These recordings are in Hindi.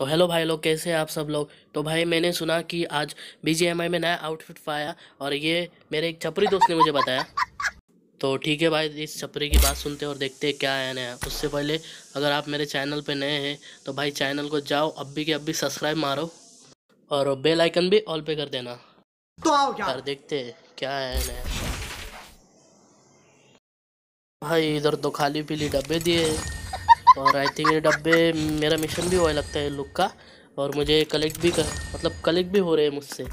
तो हेलो भाई लोग कैसे हैं आप सब लोग तो भाई मैंने सुना कि आज बी में नया आउटफिट पाया और ये मेरे एक छपरी दोस्त ने मुझे बताया तो ठीक है भाई इस छपरी की बात सुनते हैं और देखते हैं क्या आया नया उससे पहले अगर आप मेरे चैनल पे नए हैं तो भाई चैनल को जाओ अभी के अभी सब्सक्राइब मारो और बेल आइकन भी ऑल पे कर देना तो आओ क्या और देखते हैं क्या आया नया भाई इधर तो खाली पीली डब्बे दिए और आई थिंक ये डब्बे मेरा मिशन भी हुआ लगता है लुक का और मुझे कलेक्ट भी कर मतलब कलेक्ट भी हो रहे हैं मुझसे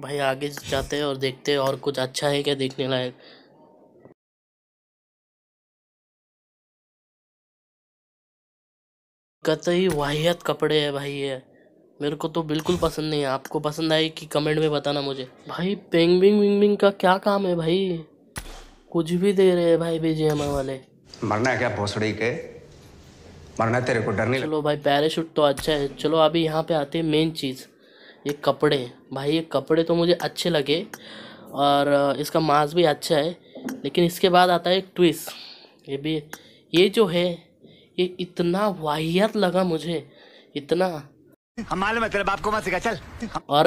भाई आगे जाते हैं और देखते हैं और कुछ अच्छा है क्या देखने लायक कतई वाहियत कपड़े है भाई ये मेरे को तो बिल्कुल पसंद नहीं है आपको पसंद आए कि कमेंट में बताना मुझे भाई पेंगबिंग विंग का क्या काम है भाई कुछ भी दे रहे हैं भाई बीजेएमआई वाले मरना है क्या भोसड़ी के मरना तेरे को डर नहीं चलो भाई पैराशूट तो अच्छा है चलो अभी यहाँ पे आते हैं मेन चीज़ ये कपड़े भाई ये कपड़े तो मुझे अच्छे लगे और इसका मांस भी अच्छा है लेकिन इसके बाद आता है एक ट्विस्ट ये भी ये जो है ये इतना वाहियत लगा मुझे इतना हम मालूम है तेरे बाप को मत सिखा चल और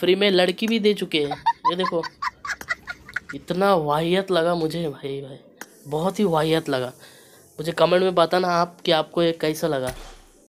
फ्री में लड़की भी दे चुके हैं ये देखो इतना वाहियत लगा मुझे भाई भाई बहुत ही वाहियत लगा मुझे कमेंट में बताना आप कि आपको ये कैसा लगा